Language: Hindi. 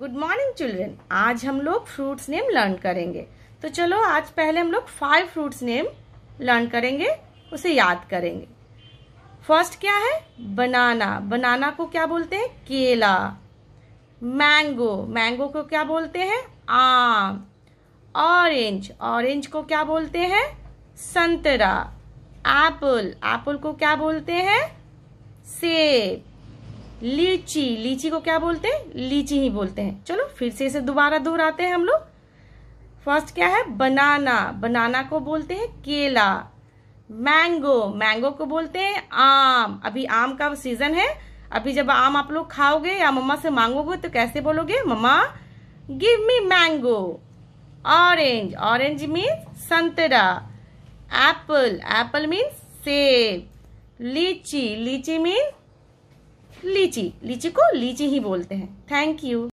गुड मॉर्निंग चिल्ड्रेन आज हम लोग फ्रूट्स नेम लर्न करेंगे तो चलो आज पहले हम लोग फाइव फ्रूट्स नेम लर्न करेंगे उसे याद करेंगे फर्स्ट क्या है बनाना बनाना को क्या बोलते हैं केला मैंगो मैंगो को क्या बोलते हैं आम ऑरेंज ऑरेंज को क्या बोलते हैं संतरा एप्पल एप्पल को क्या बोलते हैं सेब लीची लीची को क्या बोलते हैं लीची ही बोलते हैं चलो फिर से इसे दोबारा दोहराते हैं हम लोग फर्स्ट क्या है बनाना बनाना को बोलते हैं केला मैंगो मैंगो को बोलते हैं आम अभी आम का सीजन है अभी जब आम आप लोग खाओगे या मम्मा से मांगोगे तो कैसे बोलोगे mama give me mango orange orange means संतरा एप्पल एप्पल मीन्स सेब लीची लीची मीन्स लीची लीची को लीची ही बोलते हैं थैंक यू